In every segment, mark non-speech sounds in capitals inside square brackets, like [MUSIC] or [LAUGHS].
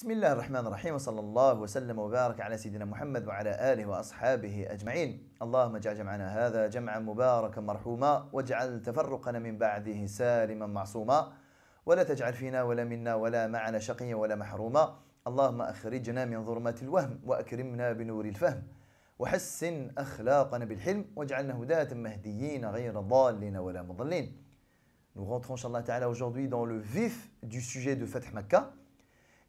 بسم الله الرحمن الرحيم وصلى الله وسلم وبارك على سيدنا محمد وعلى آله وأصحابه أجمعين اللهم اجعل جمعنا هذا جمعا مباركا مرحوما واجعل تفرقنا من بعده سالما معصوما ولا تجعل فينا ولا منا ولا معنا شقيا ولا محروما اللهم أخرجنا من ظلمات الوهم وأكرمنا بنور الفهم وحسن أخلاقنا بالحلم واجعلنا هداة مهديين غير ضالين ولا مضلين Nous rentrons, inshallah Ta'ala, aujourd'hui dans le vif du sujet de Fath Makkah.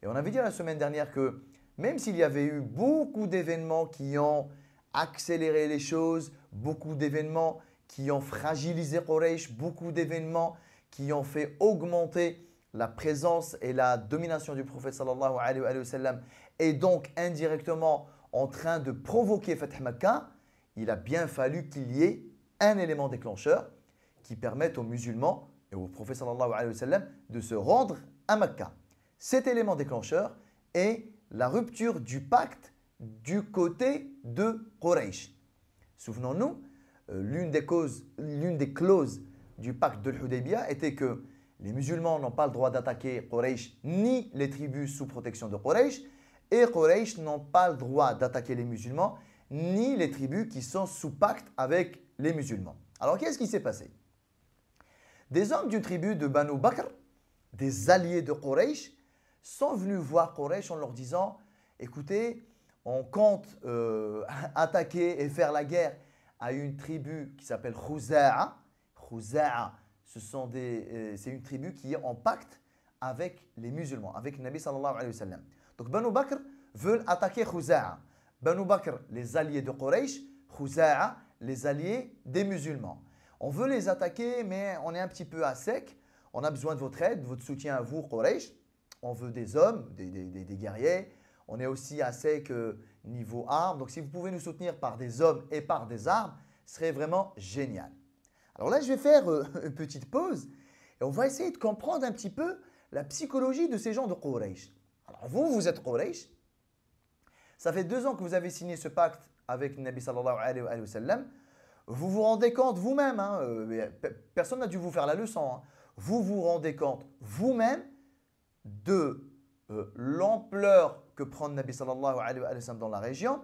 Et on avait dit la semaine dernière que même s'il y avait eu beaucoup d'événements qui ont accéléré les choses, beaucoup d'événements qui ont fragilisé Quraysh, beaucoup d'événements qui ont fait augmenter la présence et la domination du prophète sallallahu alayhi wa sallam et donc indirectement en train de provoquer Fath Makkah, il a bien fallu qu'il y ait un élément déclencheur qui permette aux musulmans et au prophète sallallahu alayhi wa sallam de se rendre à Makkah. Cet élément déclencheur est la rupture du pacte du côté de Quraysh. Souvenons-nous, euh, l'une des clauses du pacte de l'Hudaybiyah était que les musulmans n'ont pas le droit d'attaquer Quraysh ni les tribus sous protection de Quraysh et Quraysh n'ont pas le droit d'attaquer les musulmans ni les tribus qui sont sous pacte avec les musulmans. Alors qu'est-ce qui s'est passé Des hommes du tribu de Banu Bakr, des alliés de Quraysh, sont venus voir Quraysh en leur disant Écoutez, on compte euh, [LAUGHS] attaquer et faire la guerre à une tribu qui s'appelle Khouza'a. Khouza'a, ce sont euh, c'est une tribu qui est en pacte avec les musulmans, avec le Nabi sallallahu alayhi wa sallam. Donc Banu Bakr veulent attaquer Khouza'a. Banu Bakr, les alliés de Quraysh, Khouza'a, les alliés des musulmans. On veut les attaquer, mais on est un petit peu à sec. On a besoin de votre aide, de votre soutien à vous, Quraysh on veut des hommes, des, guerriers. On est aussi assez que niveau armes. Donc si vous pouvez nous soutenir par des hommes et par des armes, ce serait vraiment génial. Alors là, je vais faire euh, [LAUGHS] une petite pause et on va essayer de comprendre un petit peu la psychologie de ces gens de Quraysh. Alors vous, vous êtes Quraysh. Ça fait deux ans que vous avez signé ce pacte avec le Nabi sallallahu alayhi Vous vous rendez compte vous-même, hein, euh, personne n'a dû vous faire la leçon, hein. vous vous rendez compte vous-même de euh, l'ampleur que prend Nabi sallallahu alayhi wa sallam dans la région,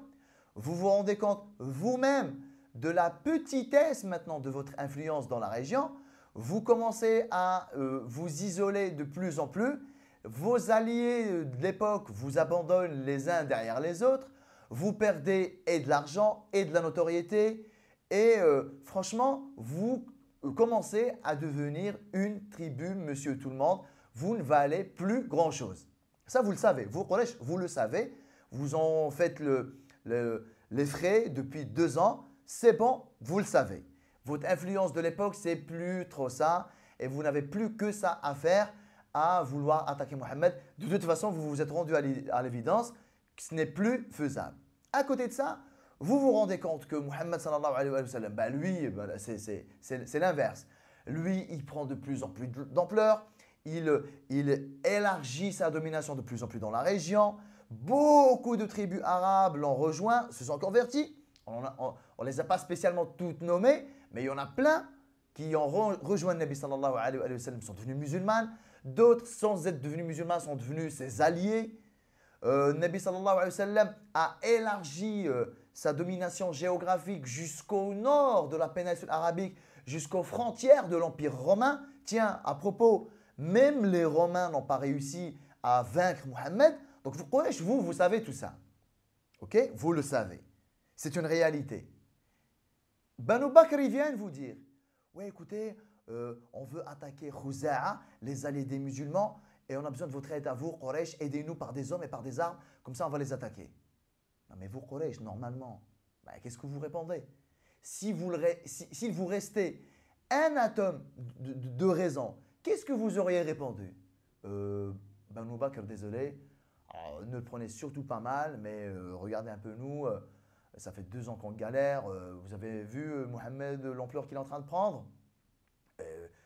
vous vous rendez compte vous-même de la petitesse maintenant de votre influence dans la région, vous commencez à euh, vous isoler de plus en plus, vos alliés de l'époque vous abandonnent les uns derrière les autres, vous perdez et de l'argent et de la notoriété, et euh, franchement, vous commencez à devenir une tribu, monsieur tout le monde, vous ne valez plus grand-chose. Ça, vous le savez. Vous, Quraysh, vous le savez. Vous en faites les frais depuis deux ans. C'est bon, vous le savez. Votre influence de l'époque, c'est plus trop ça. Et vous n'avez plus que ça à faire à vouloir attaquer Mohammed. De toute façon, vous vous êtes rendu à l'évidence que ce n'est plus faisable. À côté de ça, vous vous rendez compte que Mohammed, lui, c'est l'inverse. Lui, il prend de plus en plus d'ampleur il, élargit sa domination de plus en plus dans la région. Beaucoup de tribus arabes l'ont rejoint, se sont converties. On ne les a pas spécialement toutes nommées, mais il y en a plein qui ont rejoint Nabi sallallahu alayhi wa sallam, sont devenus musulmans, D'autres, sans être devenus musulmans, sont devenus ses alliés. Euh, Nabi sallallahu alayhi wa sallam a élargi euh, sa domination géographique jusqu'au nord de la péninsule arabique, jusqu'aux frontières de l'Empire romain. Tiens, à propos, même les Romains n'ont pas réussi à vaincre Mohammed. Donc vous connaissez, vous, vous savez tout ça. Ok Vous le savez. C'est une réalité. Banu Bakr, ils viennent vous dire Oui, écoutez, euh, on veut attaquer Khouza'a, les alliés des musulmans, et on a besoin de votre aide à vous, Quraysh. Aidez-nous par des hommes et par des armes, comme ça on va les attaquer. Non, mais vous, Quraysh, normalement, bah, qu'est-ce que vous répondez si vous, le, restez un atome de raison Qu'est-ce que vous auriez répondu euh, Ben désolé, oh, ne le prenez surtout pas mal, mais euh, regardez un peu nous, euh, ça fait deux ans qu'on galère, euh, vous avez vu Mohamed, l'ampleur qu'il est en train de prendre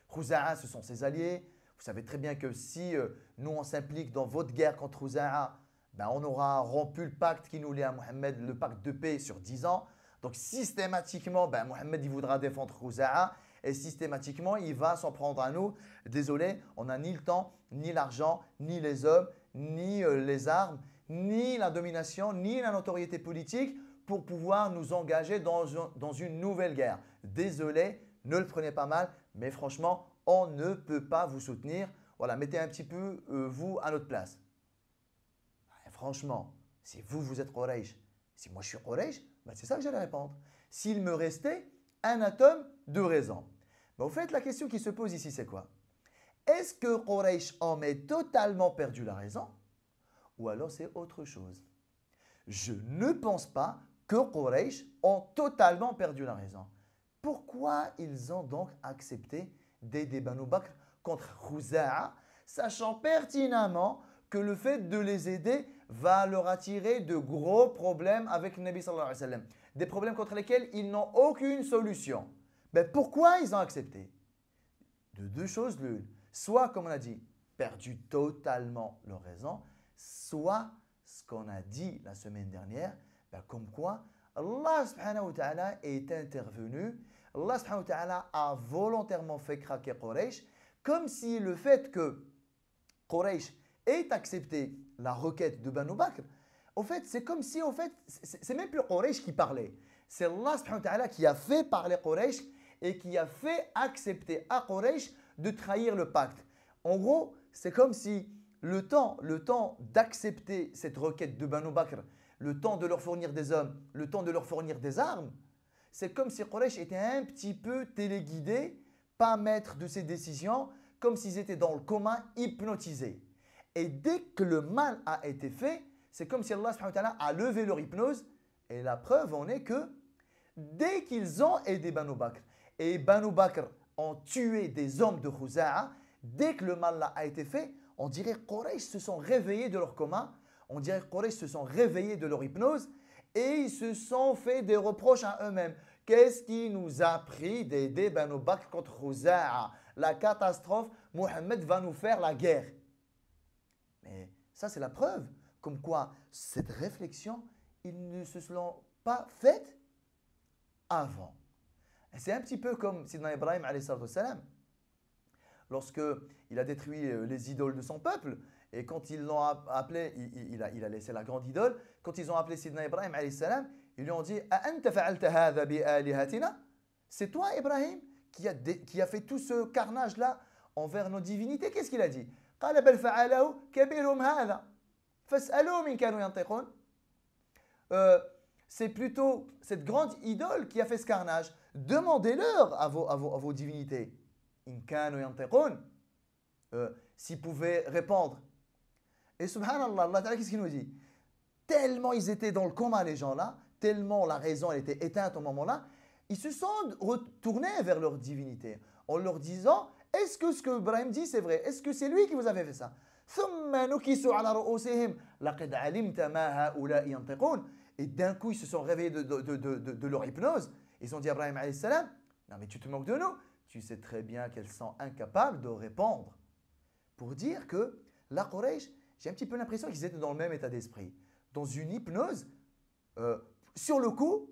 Khouza'a, ce sont ses alliés, vous savez très bien que si nous on s'implique dans votre guerre contre Khouza'a, ben, on aura rompu le pacte qui nous lie à Mohamed, le pacte de paix sur dix ans. Donc systématiquement, ben, Mohamed il voudra défendre Khouza'a et systématiquement, il va s'en prendre à nous. Désolé, on n'a ni le temps, ni l'argent, ni les hommes, ni euh, les armes, ni la domination, ni la notoriété politique pour pouvoir nous engager dans, une nouvelle guerre. Désolé, ne le prenez pas mal, mais franchement, on ne peut pas vous soutenir. Voilà, mettez un petit peu euh, vous à notre place. franchement, si vous, vous êtes Quraysh, si moi je suis Quraysh, ben c'est ça que j'allais répondre. S'il me restait un atome de raison. Mais au fait, la question qui se pose ici, c'est quoi Est-ce que Quraysh en est totalement perdu la raison Ou alors c'est autre chose Je ne pense pas que Quraysh ont totalement perdu la raison. Pourquoi ils ont donc accepté d'aider Banu Bakr contre Khouza'a, sachant pertinemment que le fait de les aider va leur attirer de gros problèmes avec le Nabi sallallahu alayhi Des problèmes contre lesquels ils n'ont aucune solution. Ben, pourquoi ils ont accepté De deux choses l'une. Soit, comme on a dit, perdu totalement leur raison, soit ce qu'on a dit la semaine dernière, ben, comme quoi Allah subhanahu wa ta'ala est intervenu, Allah subhanahu wa ta'ala a volontairement fait craquer Quraysh, comme si le fait que Quraysh ait accepté la requête de Banu Bakr, fait, c'est comme si, au fait, c'est même plus Quraysh qui parlait. C'est Allah subhanahu wa ta'ala qui a fait parler Quraysh et qui a fait accepter à Quraysh de trahir le pacte. En gros, c'est comme si le temps, le temps d'accepter cette requête de Banu Bakr, le temps de leur fournir des hommes, le temps de leur fournir des armes, c'est comme si Quraysh était un petit peu téléguidé, pas maître de ses décisions, comme s'ils étaient dans le commun, hypnotisés. Et dès que le mal a été fait, c'est comme si Allah a levé leur hypnose. Et la preuve en est que dès qu'ils ont aidé Banu Bakr, et Banu Bakr ont tué des hommes de Khouza'a, dès que le mal a été fait, on dirait Quraysh se sont réveillés de leur coma, on dirait Quraysh se sont réveillés de leur hypnose et ils se sont fait des reproches à eux-mêmes. Qu'est-ce qui nous a pris d'aider Banu Bakr contre Khouza'a La catastrophe, Mohamed va nous faire la guerre. Mais ça, c'est la preuve. Comme quoi, cette réflexion, ils ne se sont pas faite avant. C'est un petit peu comme Sidna Ibrahim salam. Lorsque il a détruit euh, les idoles de son peuple, et quand ils l'ont appelé, il, a, laissé la grande idole, quand ils ont appelé Sidna Ibrahim salam, ils lui ont dit C'est toi, Ibrahim, qui a, fait tout ce carnage-là envers nos divinités. Qu'est-ce qu'il a dit euh, c'est plutôt cette grande idole qui a fait ce carnage demandez-leur à vos, à, vos, à vos divinités. Euh, s'ils pouvaient répondre. Et subhanallah, Allah qu'est-ce qu'il nous dit Tellement ils étaient dans le coma, les gens-là, tellement la raison était éteinte au moment-là, ils se sont retournés vers leur divinité en leur disant Est-ce que ce que Ibrahim dit c'est vrai Est-ce que c'est lui qui vous avait fait ça Et d'un coup, ils se sont réveillés de, de, de leur hypnose. Ils ont dit à salam, Non, mais tu te moques de nous. Tu sais très bien qu'elles sont incapables de répondre. Pour dire que la Quraysh, j'ai un petit peu l'impression qu'ils étaient dans le même état d'esprit, dans une hypnose. Euh, sur le coup,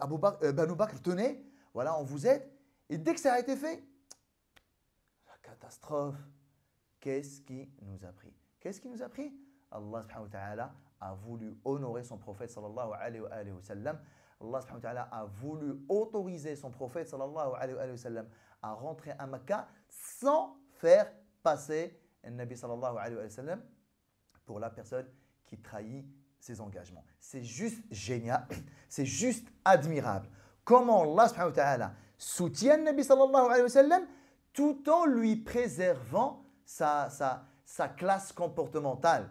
Abou Bakr, euh, Bakr, voilà, on vous aide. Et dès que ça a été fait, la catastrophe. Qu'est-ce qui nous a pris Qu'est-ce qui nous a pris Allah subhanahu wa a voulu honorer son prophète sallallahu alayhi alayhi wa sallam Allah subhanahu wa ta'ala a voulu autoriser son prophète sallallahu alayhi wa à rentrer à Mecca sans faire passer le Nabi sallallahu alayhi wa pour la personne qui trahit ses engagements. C'est juste génial, [CLEARS THROAT] c'est juste admirable. Comment Allah subhanahu wa ta'ala soutient le Nabi sallallahu alayhi wa tout en lui préservant sa, sa, sa classe comportementale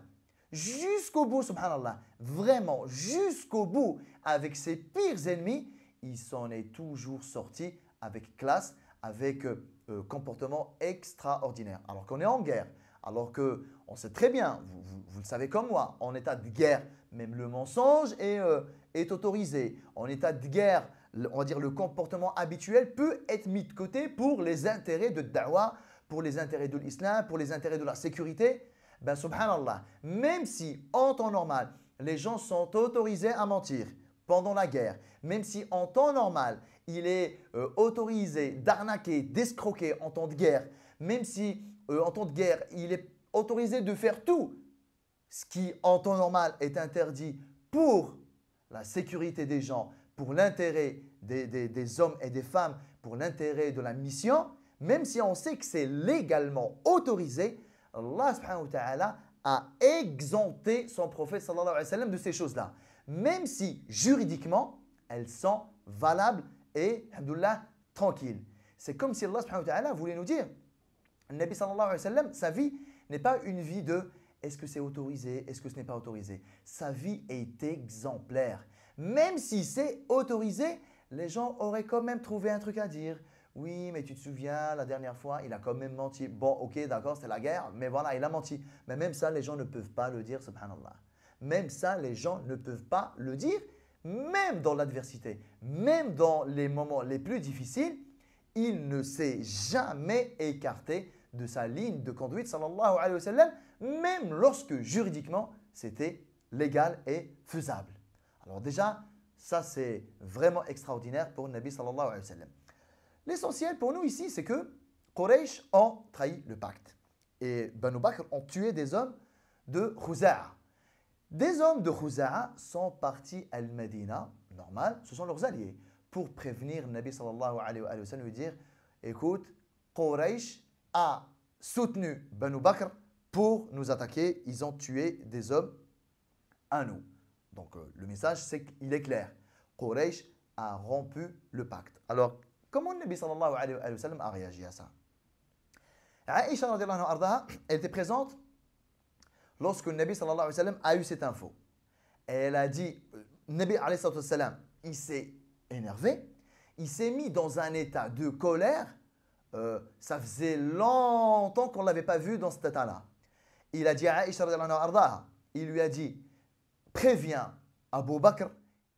jusqu'au bout, subhanallah, vraiment jusqu'au bout, avec ses pires ennemis, il s'en est toujours sorti avec classe, avec euh, euh, comportement extraordinaire. Alors qu'on est en guerre, alors qu'on sait très bien, vous, le savez comme moi, en état de guerre, même le mensonge est, euh, autorisé. En état de guerre, on va dire le comportement habituel peut être mis de côté pour les intérêts de Dawa, pour les intérêts de l'islam, pour les intérêts de la sécurité. Ben subhanallah, même si en temps normal, les gens sont autorisés à mentir pendant la guerre, même si en temps normal, il est euh, autorisé d'arnaquer, d'escroquer en temps de guerre, même si euh, en temps de guerre, il est autorisé de faire tout ce qui en temps normal est interdit pour la sécurité des gens, pour l'intérêt des, hommes et des femmes, pour l'intérêt de la mission, même si on sait que c'est légalement autorisé, Allah a exempté son prophète de ces choses-là. Même si juridiquement, elles sont valables et, alhamdoulilah, tranquilles. C'est comme si Allah subhanahu wa ta'ala voulait nous dire, le sa vie n'est pas une vie de est-ce que c'est autorisé, est-ce que ce n'est pas autorisé. Sa vie est exemplaire. Même si c'est autorisé, les gens auraient quand même trouvé un truc à dire, oui, mais tu te souviens, la dernière fois, il a quand même menti. Bon, ok, d'accord, c'est la guerre, mais voilà, il a menti. Mais même ça, les gens ne peuvent pas le dire, subhanallah. Même ça, les gens ne peuvent pas le dire, même dans l'adversité, même dans les moments les plus difficiles, il ne s'est jamais écarté de sa ligne de conduite, sallallahu alayhi wa sallam, même lorsque juridiquement, c'était légal et faisable. Alors déjà, ça c'est vraiment extraordinaire pour le Nabi sallallahu alayhi wa sallam. L'essentiel pour nous ici, c'est que Quraysh ont trahi le pacte. Et Banu Bakr ont tué des hommes de Khouza'a. Des hommes de Khouza'a sont partis à Al-Madina, normal, ce sont leurs alliés, pour prévenir Nabi sallallahu alayhi wa sallam, lui dire écoute, Quraysh a soutenu Banu Bakr pour nous attaquer, ils ont tué des hommes à nous. Donc euh, le message, c'est qu'il est clair. Quraysh a rompu le pacte. Alors, Comment le Nabi sallallahu alayhi wa sallam a réagi à ça Aïcha anha, elle était présente lorsque le Nabi sallallahu alayhi wa sallam a eu cette info. Elle a dit, euh, Nabi alayhi wa sallam, il s'est énervé, il s'est mis dans un état de colère. Euh, ça faisait longtemps qu'on ne l'avait pas vu dans cet état-là. Il a dit à Aïcha il lui a dit, préviens Abu Bakr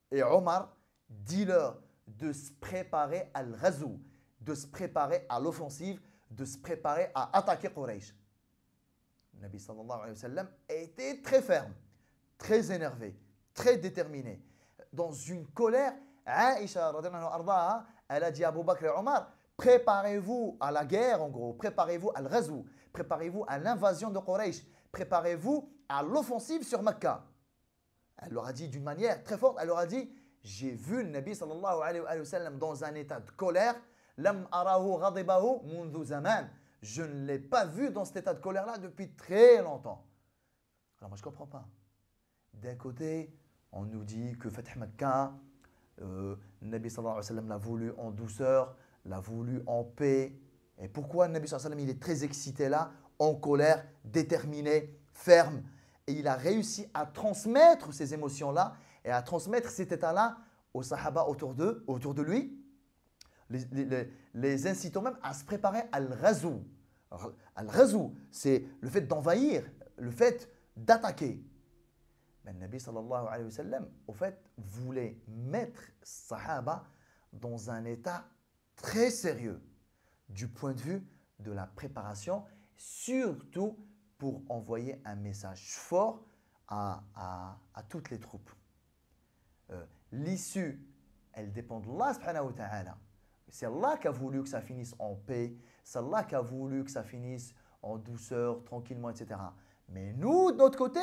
et Omar, dis-leur de se préparer à l'razou, de se préparer à l'offensive, de se préparer à attaquer Quraysh. Le Nabi sallallahu alayhi wa sallam était très ferme, très énervé, très déterminé, dans une colère. Aïcha, elle a dit à Abu Bakr et Omar, préparez-vous à la guerre en gros, préparez-vous à l'razou, préparez-vous à l'invasion de Quraysh, préparez-vous à l'offensive sur Mecca. Elle leur a dit d'une manière très forte, elle leur a dit, j'ai vu le Nabi sallallahu alayhi wa sallam dans un état de colère. Je ne l'ai pas vu dans cet état de colère-là depuis très longtemps. Alors moi, je ne comprends pas. D'un côté, on nous dit que Fath Makkah, euh, Nabi sallallahu alayhi wa sallam l'a voulu en douceur, l'a voulu en paix. Et pourquoi Nabi sallallahu alayhi wa sallam, il est très excité là, en colère, déterminé, ferme. Et il a réussi à transmettre ces émotions-là et à transmettre cet état-là aux sahaba autour, autour de lui, les, incitant même à se préparer al-razou. Al-razou, c'est le fait d'envahir, le fait d'attaquer. Mais le Nabi sallallahu alayhi wa sallam, au fait, voulait mettre sahaba dans un état très sérieux du point de vue de la préparation, surtout pour envoyer un message fort à toutes les troupes l'issue, elle dépend de subhanahu wa ta'ala. C'est Allah qui a voulu que ça finisse en paix, c'est Allah qui a voulu que ça finisse en douceur, tranquillement, etc. Mais nous, de notre côté,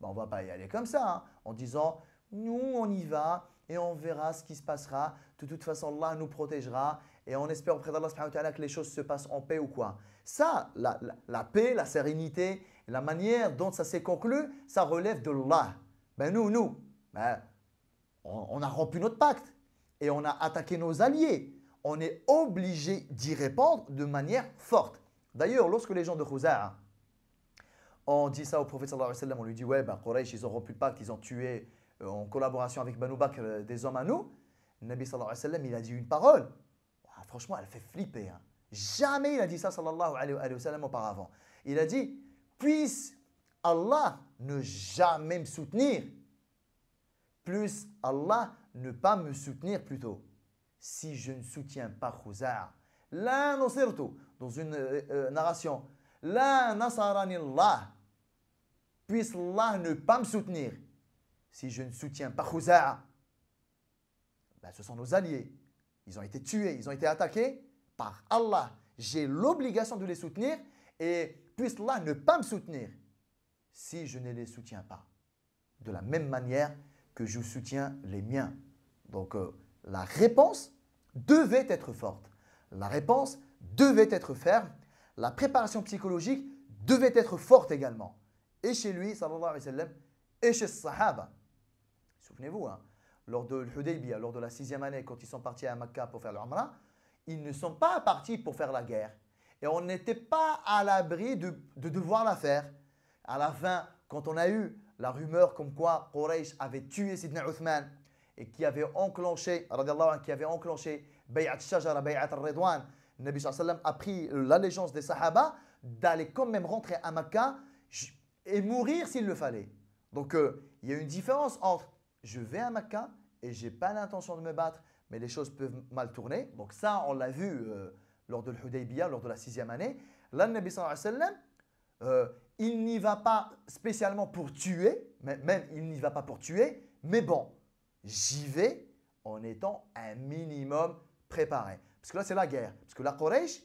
bah, on ne va pas y aller comme ça, hein, en disant, nous, on y va et on verra ce qui se passera. De toute façon, Allah nous protégera et on espère auprès d'Allah subhanahu que les choses se passent en paix ou quoi. Ça, la, paix, la sérénité, la manière dont ça s'est conclu, ça relève de Allah. Ben nous, nous, ben, on, a rompu notre pacte et on a attaqué nos alliés. On est obligé d'y répondre de manière forte. D'ailleurs, lorsque les gens de Khouza'a hein, ont dit ça au prophète sallallahu on lui dit Ouais, ben, Quraysh, ils ont rompu le pacte, ils ont tué euh, en collaboration avec Banu Bakr euh, des hommes à nous. Le Nabi sallallahu alayhi il a dit une parole. Ah, franchement, elle fait flipper. Hein. Jamais il a dit ça sallallahu alayhi wa sallam auparavant. Il a dit Puisse Allah ne jamais me soutenir plus Allah ne pas me soutenir plutôt. Si je ne soutiens pas Khouza'a, la nasirtu, dans une euh, euh, narration, la Allah puisse Allah ne pas me soutenir. Si je ne soutiens pas Khouza'a, ben, ce sont nos alliés. Ils ont été tués, ils ont été attaqués par Allah. J'ai l'obligation de les soutenir et puisse Allah ne pas me soutenir si je ne les soutiens pas. De la même manière, que je soutiens les miens. Donc euh, la réponse devait être forte. La réponse devait être ferme. La préparation psychologique devait être forte également. Et chez lui, sallallahu alayhi wa sallam, et chez Sahaba. Souvenez-vous, hein, lors de l'Hudaybiyah, lors de la sixième année, quand ils sont partis à Makkah pour faire l'Umrah, ils ne sont pas partis pour faire la guerre. Et on n'était pas à l'abri de devoir la faire. À la fin, quand on a eu la rumeur comme quoi Quraysh avait tué Sidna Uthman et qui avait enclenché, anh, qui avait enclenché Bayat Shajara, Bayat Redwan, Nabi sallam a pris l'allégeance des Sahaba d'aller quand même rentrer à Makkah et mourir s'il le fallait. Donc euh, il y a une différence entre je vais à Makkah et je n'ai pas l'intention de me battre, mais les choses peuvent mal tourner. Donc ça, on l'a vu euh, lors de l'Hudaybiyah, lors de la sixième année. Là, le Nabi sallam, euh, il n'y va pas spécialement pour tuer, même il n'y va pas pour tuer, mais bon, j'y vais en étant un minimum préparé. Parce que là, c'est la guerre. Parce que la Quraysh,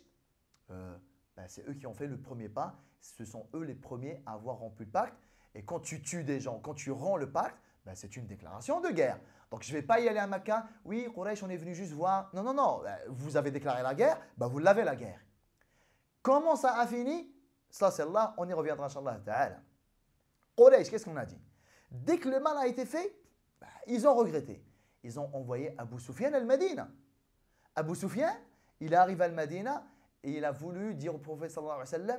euh, ben, c'est eux qui ont fait le premier pas. Ce sont eux les premiers à avoir rompu le pacte. Et quand tu tues des gens, quand tu rends le pacte, ben, c'est une déclaration de guerre. Donc je ne vais pas y aller à Maca, Oui, Quraysh, on est venu juste voir. Non, non, non. Ben, vous avez déclaré la guerre, vous l'avez la guerre. Comment ça a fini ça c'est Allah, on y reviendra, inshallah Ta'ala. qu'est-ce qu'on a dit Dès que le mal a été fait, bah, ils ont regretté. Ils ont envoyé Abu Sufyan al-Madina. Abu Sufyan, il arrive à al-Madina et il a voulu dire au prophète sallallahu alayhi wa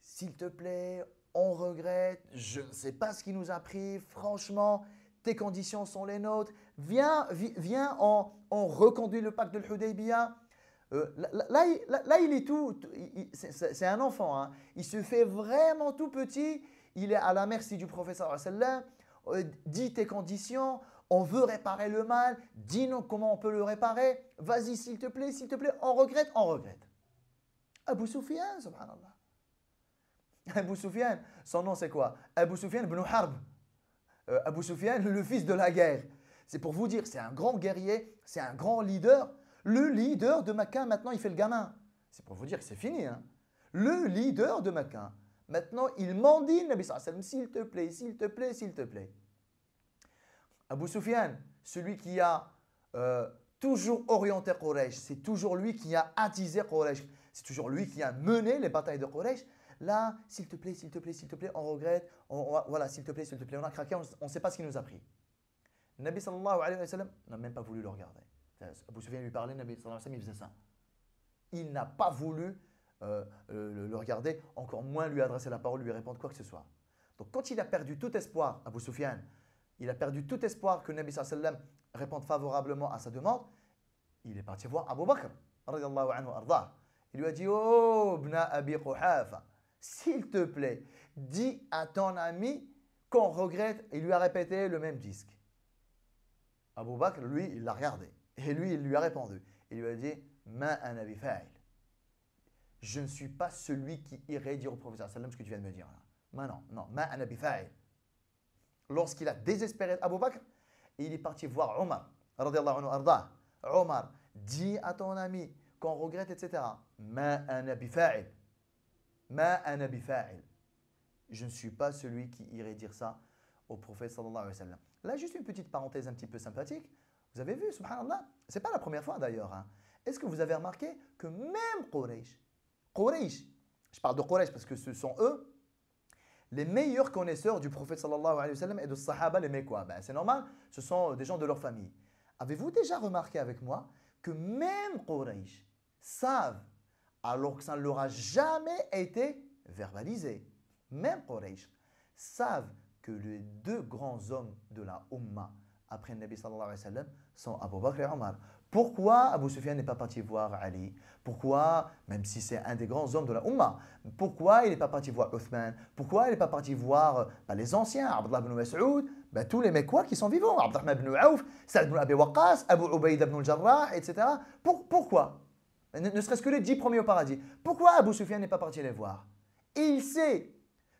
S'il te plaît, on regrette, je ne sais pas ce qui nous a pris, franchement, tes conditions sont les nôtres, viens, viens on, reconduit le pacte de l'Hudaybiyah. Euh, là, là, il est tout, c'est un enfant, hein. il se fait vraiment tout petit, il est à la merci du professeur euh, dis tes conditions, on veut réparer le mal, dis-nous comment on peut le réparer, vas-y s'il te plaît, s'il te plaît, on regrette, on regrette. Abu soufian subhanallah. Abu son nom c'est quoi Abu Soufian ibn Harb. Euh, Abu le fils de la guerre. C'est pour vous dire, c'est un grand guerrier, c'est un grand leader, le leader de Makin, maintenant, il fait le gamin. C'est pour vous dire que c'est fini. Hein. Le leader de Makin, maintenant, il mandine Nabi Wasallam. Ah, s'il te plaît, s'il te plaît, s'il te plaît. Abu Sufyan, celui qui a euh, toujours orienté Quraysh, c'est toujours lui qui a attisé Quraysh, c'est toujours lui qui a mené les batailles de Quraysh. Là, s'il te plaît, s'il te plaît, s'il te plaît, on regrette, voilà, s'il te plaît, s'il te plaît, on a craqué, on ne sait pas ce qu'il nous a pris. Nabi sallallahu alayhi wa n'a même pas voulu le regarder. Vous lui parlait, Nabi sallam, il faisait ça. Il n'a pas voulu euh, euh, le, regarder, encore moins lui adresser la parole, lui répondre quoi que ce soit. Donc quand il a perdu tout espoir, Abu Sufyan, il a perdu tout espoir que Nabi sallam réponde favorablement à sa demande, il est parti voir Abu Bakr, anhu, Il lui a dit, oh, Abi s'il te plaît, dis à ton ami qu'on regrette, il lui a répété le même disque. Abu Bakr, lui, il l'a regardé. Et lui, il lui a répondu. Il lui a dit Ma Je ne suis pas celui qui irait dire au professeur sallam ce que tu viens de me dire là. Ma non, non. Ma Lorsqu'il a désespéré Abu Bakr, il est parti voir Omar. Omar dis à ton ami qu'on regrette, etc. Ma Ma Je ne suis pas celui qui irait dire ça au prophète sallallahu alayhi wa sallam. Là, juste une petite parenthèse un petit peu sympathique. Vous avez vu, subhanallah, c'est pas la première fois d'ailleurs. Hein. Est-ce que vous avez remarqué que même Quraysh, Quraysh, je parle de Quraysh parce que ce sont eux les meilleurs connaisseurs du prophète sallallahu alayhi wa sallam et de Sahaba, les Mekwa. Ben, c'est normal, ce sont des gens de leur famille. Avez-vous déjà remarqué avec moi que même Quraysh savent, alors que ça ne leur a jamais été verbalisé, même Quraysh savent que les deux grands hommes de la Ummah, après le Nabi sallallahu alayhi wa sallam sont Abu Bakr et Omar. Pourquoi Abu Sufyan n'est pas parti voir Ali Pourquoi, même si c'est un des grands hommes de la Ummah, pourquoi il n'est pas parti voir Uthman Pourquoi il n'est pas parti voir bah, les anciens, Abdullah ibn Mas'ud, bah, tous les quoi qui sont vivants, Abdullah ibn Auf, Sa'd ibn Abi Waqqas, Abu Ubaid ibn jarrah etc. pourquoi Ne, serait-ce que les dix premiers au paradis. Pourquoi Abu Sufyan n'est pas parti les voir Il sait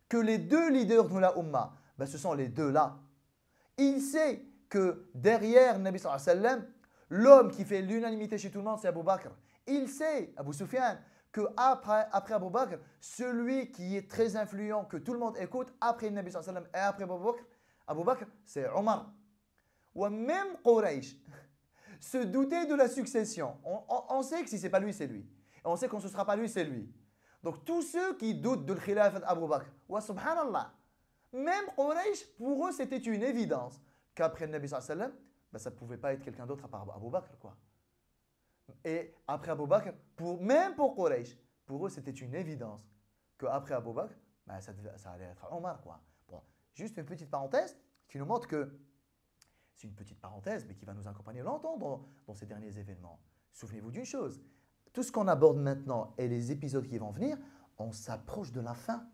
que les deux leaders de la Ummah, bah, ce sont les deux-là. Il sait que derrière Nabi sallallahu l'homme qui fait l'unanimité chez tout le monde, c'est Abu Bakr. Il sait, Abu Soufiane, que après, après Bakr, celui qui est très influent, que tout le monde écoute, après Nabi sallallahu et après Abu Bakr, Abu Bakr, c'est Omar. Ou même Quraysh [LAUGHS] se douter de la succession. On, sait que si c'est pas lui, c'est lui. on sait qu'on ne sera pas lui, c'est lui. Donc tous ceux qui doutent de l'khilafat Abu Bakr, wa subhanallah, même Quraysh, pour eux, c'était une évidence après le Nabi sallam, ben, ça ne pouvait pas être quelqu'un d'autre à part Abu Bakr. Quoi. Et après Abu Bakr, pour, même pour Quraysh, pour eux c'était une évidence qu'après Abu Bakr, ben, ça, allait être Omar. Quoi. Bon, juste une petite parenthèse qui nous montre que c'est une petite parenthèse, mais qui va nous accompagner longtemps dans, dans ces derniers événements. Souvenez-vous d'une chose, tout ce qu'on aborde maintenant et les épisodes qui vont venir, on s'approche de la fin.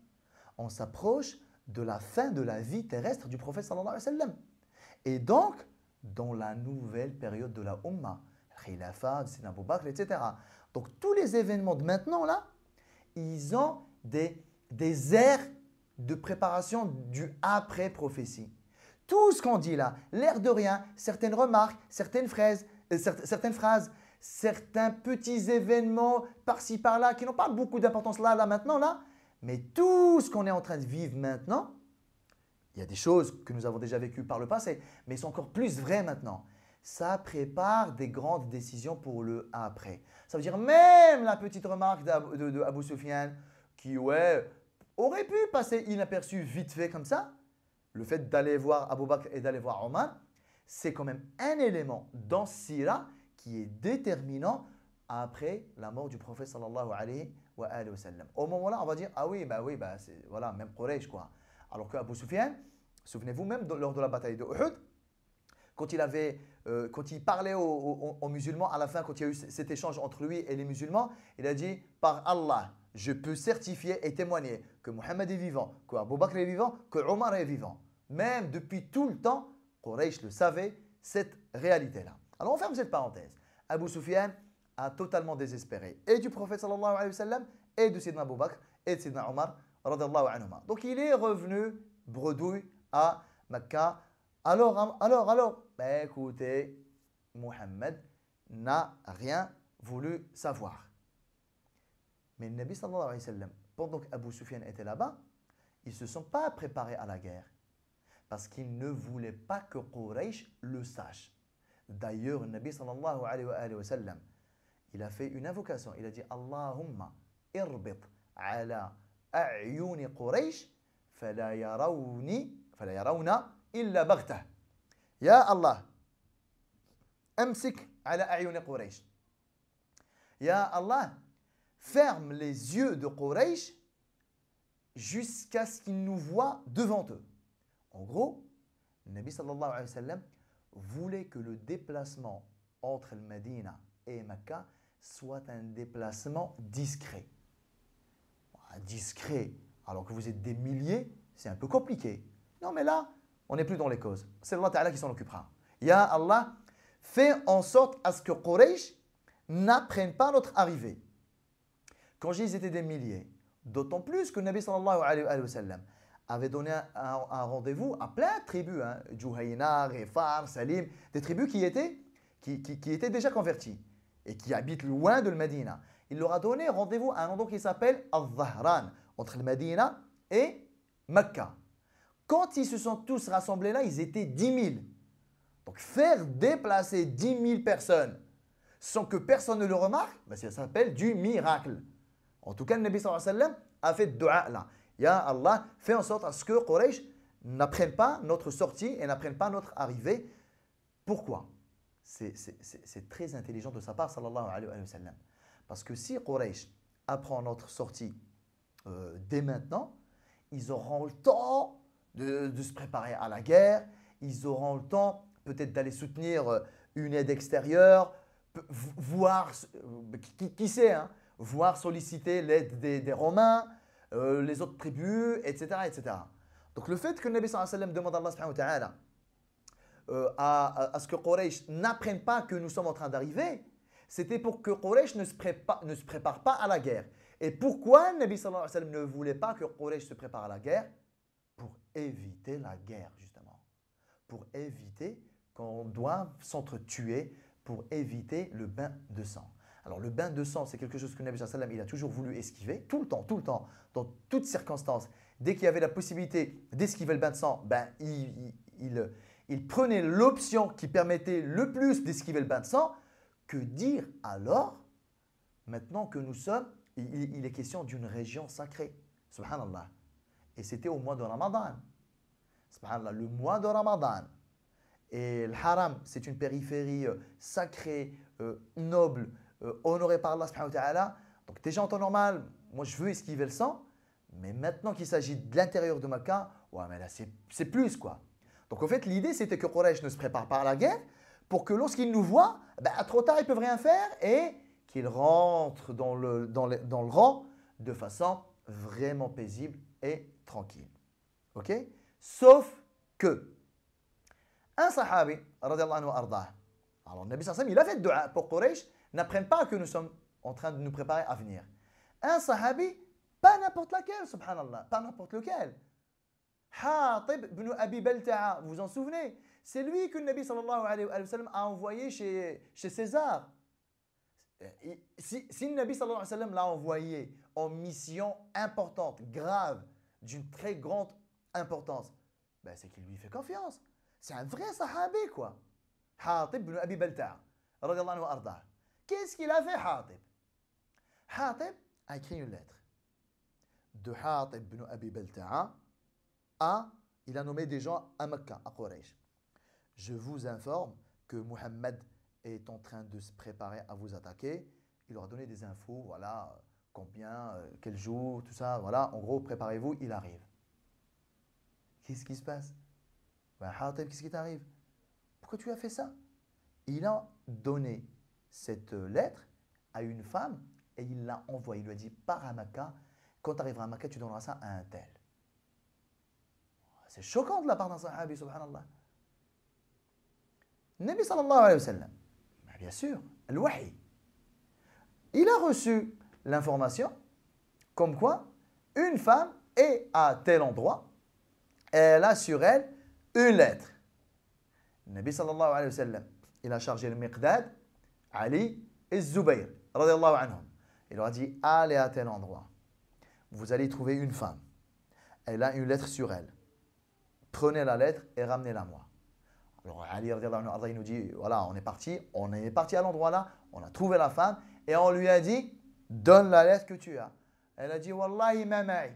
On s'approche de la fin de la vie terrestre du prophète sallallahu alayhi wa sallam. Et donc, dans la nouvelle période de la Ummah, Khilafa, Sina etc. Donc tous les événements de maintenant, là, ils ont des, des airs de préparation du après-prophétie. Tout ce qu'on dit là, l'air de rien, certaines remarques, certaines, phrases, euh, certaines phrases, certains petits événements par-ci par-là qui n'ont pas beaucoup d'importance là, là, maintenant, là, mais tout ce qu'on est en train de vivre maintenant, il y a des choses que nous avons déjà vécues par le passé, mais elles sont encore plus vraies maintenant. Ça prépare des grandes décisions pour le après. Ça veut dire même la petite remarque d'Abou Soufiane, qui, ouais, aurait pu passer inaperçu vite fait comme ça. Le fait d'aller voir Abou Bakr et d'aller voir Omar, c'est quand même un élément dans là qui est déterminant après la mort du prophète sallallahu alayhi wa, Au moment-là, on va dire, ah oui, bah oui, bah voilà, même Quraysh quoi. Alors que Abu Sufyan, souvenez-vous même lors de la bataille de Uhud, quand il, euh, parlait aux, musulmans, à la fin, quand il y a eu cet échange entre lui et les musulmans, il a dit Par Allah, je peux certifier et témoigner que Mohammed est vivant, que Abu Bakr est vivant, que Omar est vivant. Même depuis tout le temps, Quraysh le savait, cette réalité-là. Alors on ferme cette parenthèse. Abu Sufyan a totalement désespéré et du prophète sallallahu alayhi wa sallam et de Sidna Abu Bakr et de Sidna Omar donc il est revenu bredouille à Mecca. Alors, hein, alors, alors, bah, écoutez, Mohammed n'a rien voulu savoir. Mais le Nabi sallallahu alayhi wa sallam, pendant qu'Abu Sufyan était là-bas, ils ne se sont pas préparés à la guerre parce qu'ils ne voulaient pas que Quraysh le sache. D'ailleurs, le Nabi sallallahu alayhi wa sallam, il a fait une invocation. Il a dit Allahumma irbit ala أعين قريش فلا يروني فلا يرون إلا بغتة Ya Allah ferme les yeux de Quraysh jusqu'à ce qu'ils nous voient devant eux. En gros, le Nabi sallallahu alayhi wa sallam voulait que le déplacement entre le Medina et Makkah soit un déplacement discret discret, alors que vous êtes des milliers, c'est un peu compliqué. Non, mais là, on n'est plus dans les causes. C'est Allah Ta'ala qui s'en occupera. Ya Allah, fait en sorte à ce que Quraysh n'apprenne pas notre arrivée. Quand j'ai qu'ils étaient des milliers, d'autant plus que Nabi sallallahu alayhi wa sallam avait donné un, rendez-vous à plein de tribus, hein, Juhayna, Refar, Salim, des tribus qui étaient, qui, étaient déjà converties et qui habitent loin de le Medina il leur a donné rendez-vous à un endroit qui s'appelle Al-Zahran, entre le Medina et Mecca. Quand ils se sont tous rassemblés là, ils étaient 10 000. Donc faire déplacer 10 000 personnes sans que personne ne le remarque, ben, ça s'appelle du miracle. En tout cas, le Nabi sallallahu alayhi wa sallam a fait dua là. Ya Allah, fais en sorte à ce que Quraysh n'apprenne pas notre sortie et n'apprenne pas notre arrivée. Pourquoi C'est très intelligent de sa part, sallallahu alayhi wa sallam. Parce que si Quraysh apprend notre sortie euh, dès maintenant, ils auront le temps de, se préparer à la guerre, ils auront le temps peut-être d'aller soutenir euh, une aide extérieure, voire, euh, qui, sait, hein, voire solliciter l'aide des, Romains, les autres tribus, etc., etc. Donc le fait que le Nabi sallam demande à Allah à, ce que Quraysh n'apprenne pas que nous sommes en train d'arriver, c'était pour que Quraysh ne se, prépare pas à la guerre. Et pourquoi le Nabi sallallahu alayhi wa ne voulait pas que Quraysh se prépare à la guerre Pour éviter la guerre, justement. Pour éviter qu'on doive s'entretuer, pour éviter le bain de sang. Alors le bain de sang, c'est quelque chose que le Nabi sallallahu a toujours voulu esquiver, tout le temps, tout le temps, dans toutes circonstances. Dès qu'il y avait la possibilité d'esquiver le bain de sang, ben, il prenait l'option qui permettait le plus d'esquiver le bain de sang, que dire alors maintenant que nous sommes, il, est question d'une région sacrée. Subhanallah. Et c'était au mois de Ramadan. Subhanallah, le mois de Ramadan. Et le haram, c'est une périphérie euh, sacrée, euh, noble, euh, honorée par Allah. Subhanahu Donc déjà en temps normal, moi je veux esquiver le sang. Mais maintenant qu'il s'agit de l'intérieur de Makkah, ouais mais là c'est plus quoi. Donc en fait l'idée c'était que Quraysh ne se prépare pas à la guerre, pour que lorsqu'ils nous voient, ben, à trop tard, ils peuvent rien faire et qu'ils rentrent dans le, dans, le, dans le rang de façon vraiment paisible et tranquille. Ok Sauf que un sahabi, anhu arda, alors le Nabi sallam, il a fait dua pour Quraysh, n'apprennent pas que nous sommes en train de nous préparer à venir. Un sahabi, pas n'importe laquelle, subhanallah, pas n'importe lequel. Hatib ibn Abi Balta'a, vous vous en souvenez c'est lui que le Nabi sallallahu alayhi wa sallam a envoyé chez, César. Euh, si, si le Nabi sallallahu alayhi wa sallam l'a envoyé en mission importante, grave, d'une très grande importance, ben c'est qu'il lui fait confiance. C'est un vrai sahabi, quoi. Hatib ibn Abi Balta'a, radiallahu anhu Qu'est-ce qu'il a fait, Hatib Hatib a écrit une lettre. De Hatib ibn Abi Balta'a a il a nommé des gens à Mecca, à Quraysh. Je vous informe que Mohamed est en train de se préparer à vous attaquer. Il leur a donné des infos, voilà, combien, euh, quel jour, tout ça, voilà. En gros, préparez-vous, il arrive. Qu'est-ce qui se passe ben, Hatib, qu'est-ce qui t'arrive Pourquoi tu as fait ça Il a donné cette euh, lettre à une femme et il l'a envoyée. Il lui a dit par à quand tu arriveras à tu donneras ça à un tel. C'est choquant de la part d'un sahabi, subhanallah. Nabi sallallahu alayhi wa sallam. Bah, bien sûr, al-Wahi. Il a reçu l'information comme quoi une femme est à tel endroit, elle a sur elle une lettre. Nabi sallallahu alayhi wa sallam, il a chargé le Miqdad, Ali et Zubayr, radiallahu anhum. Il leur a dit, allez à tel endroit. Vous allez trouver une femme. Elle a une lettre sur elle. Prenez la lettre et ramenez-la moi. Alors Ali, nous dit, voilà, on est parti, on est parti à l'endroit là, on a trouvé la femme et on lui a dit, donne la lettre que tu as. Elle a dit, Wallahi, mama'i,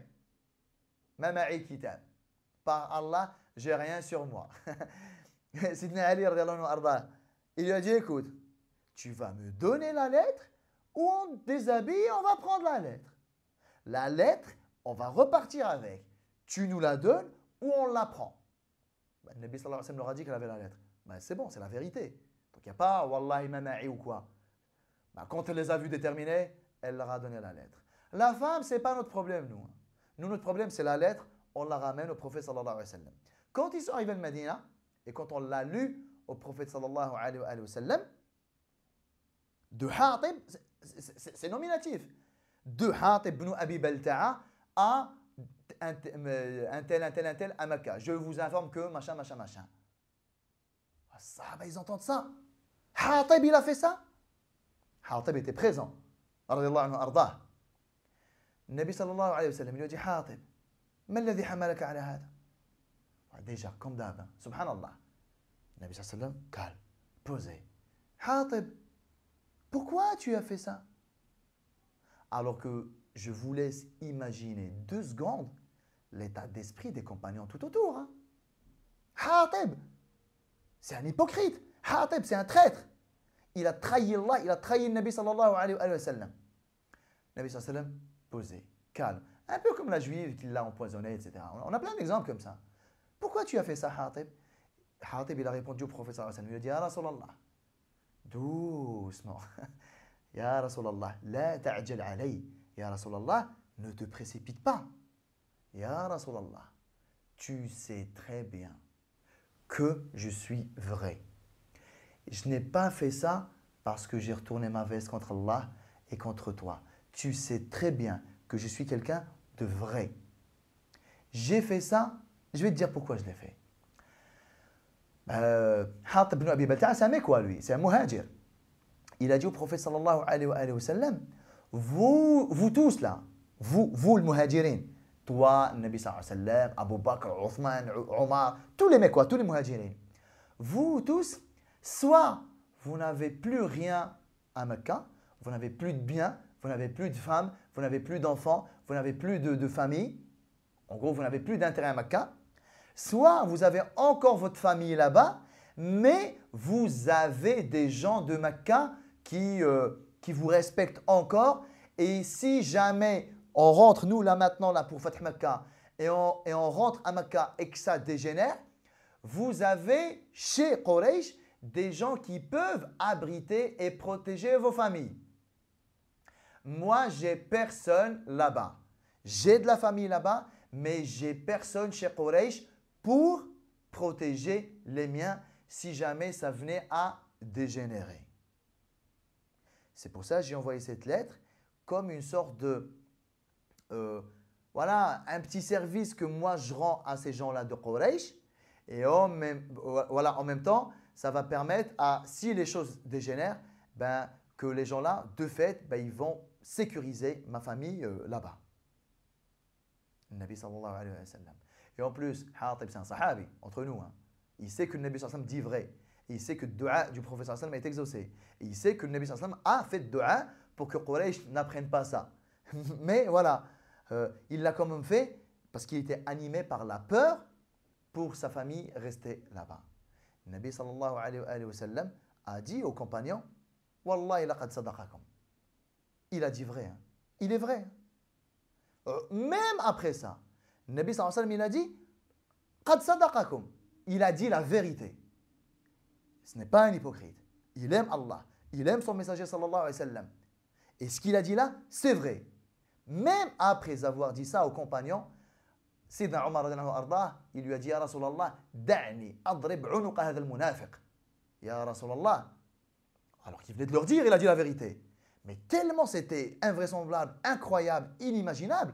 mama'i kitab. Par Allah, j'ai rien sur moi. [LAUGHS] Sidney Ali, il lui a dit, écoute, tu vas me donner la lettre ou on te déshabille, on va prendre la lettre. La lettre, on va repartir avec. Tu nous la donnes ou on la prend. Le Nabi sallallahu alayhi wa sallam leur a dit qu'elle avait la lettre. Ben, c'est bon, c'est la vérité. Donc il n'y a pas Wallahi mama'i ou quoi. Ben, quand elle les a vus déterminés, elle leur a donné la lettre. La femme, ce n'est pas notre problème, nous. Hein. Nous, notre problème, c'est la lettre. On la ramène au prophète sallallahu alayhi wa sallam. Quand ils sont arrivés à Medina, et quand on l'a lu au prophète sallallahu alayhi wa sallam, de Hatib, c'est nominatif, de Hatib ibn Abi Balta'a à euh, un tel, un tel, un tel à Makkah. Je vous informe que machin, machin, machin. Ah, ça, bah, ils entendent ça. Hatib, il a fait ça. Hatib était présent. Nabi sallallahu alayhi wa sallam, il lui a dit Hatib, maladhi hamalaka ala على Déjà, comme d'hab, hein. subhanallah. Nabi sallallahu alayhi wa sallam, calme, posé. Hatib, pourquoi tu as fait ça? Alors que je vous laisse imaginer deux secondes l'état d'esprit des compagnons tout autour. Hein. c'est un hypocrite. Hatib, c'est un traître. Il a trahi Allah, il a trahi le Nabi sallallahu alayhi wa sallam. Nabi sallallahu alayhi wa sallam, posé, calme. Un peu comme la juive qui l'a empoisonné, etc. On a plein d'exemples comme ça. Pourquoi tu as fait ça, Hatib Hatib, il a répondu au professeur, sallallahu alayhi wa sallam. Il a dit, Ya Rasulallah, doucement. [LAUGHS] Ya Rasulallah, la ta'jal alayhi. Ya Rasulallah, ne te précipite pas. Ya Rasulallah, tu sais très bien que je suis vrai. Je n'ai pas fait ça parce que j'ai retourné ma veste contre Allah et contre toi. Tu sais très bien que je suis quelqu'un de vrai. J'ai fait ça, je vais te dire pourquoi je l'ai fait. Euh, ibn Abi c'est un C'est un muhajir. Il a dit au prophète sallallahu alayhi wa sallam, vous, vous tous là, vous, vous le muhajirin, toi, Nabi Abu Bakr, Othman, Omar, tous les mecs, tous les muhajirin, vous tous, soit vous n'avez plus rien à Mecca, vous n'avez plus de biens, vous n'avez plus de femmes, vous n'avez plus d'enfants, vous n'avez plus de, famille, en gros, vous n'avez plus d'intérêt à Mecca, soit vous avez encore votre famille là-bas, mais vous avez des gens de Mecca qui... Euh, qui vous respectent encore. Et si jamais on rentre, nous là maintenant, là pour Fatih Makkah, et on, rentre à Makkah et que ça dégénère, vous avez chez Quraysh des gens qui peuvent abriter et protéger vos familles. Moi, j'ai personne là-bas. J'ai de la famille là-bas, mais j'ai personne chez Quraysh pour protéger les miens si jamais ça venait à dégénérer. C'est pour ça que j'ai envoyé cette lettre comme une sorte de, euh, voilà, un petit service que moi je rends à ces gens-là de Quraysh. Et en même, voilà, en même temps, ça va permettre à, si les choses dégénèrent, ben, que les gens-là, de fait, ben, ils vont sécuriser ma famille euh, là-bas. Nabi sallallahu alayhi wa sallam. Et en plus, Hatib, c'est sahabi, entre nous. Hein. Il sait que le Nabi sallallahu alayhi wa sallam dit vrai il sait que le dua du professeur sallam est exaucé. Et il sait que le Nabi sallam a fait dua pour que Quraysh n'apprenne pas ça. [LAUGHS] Mais voilà, euh, il l'a quand même fait parce qu'il était animé par la peur pour sa famille rester là-bas. Le hein. euh, Nabi sallallahu alayhi wa sallam a dit aux compagnons Wallahi laqad sadaqakum. Il a dit vrai. Il est vrai. même après ça, le Nabi sallallahu alayhi wa sallam a dit Qad sadaqakum. Il a dit la vérité. Ce n'est pas un hypocrite. Il aime Allah. Il aime son messager sallallahu alayhi wa sallam. Et ce qu'il a dit là, c'est vrai. Même après avoir dit ça aux compagnons, Sidna Omar arda, il lui a dit Ya Rasulallah, da'ni adrib unuqa al munafiq. Ya Rasulallah. Alors qu'il venait de leur dire, il a dit la vérité. Mais tellement c'était invraisemblable, incroyable, inimaginable,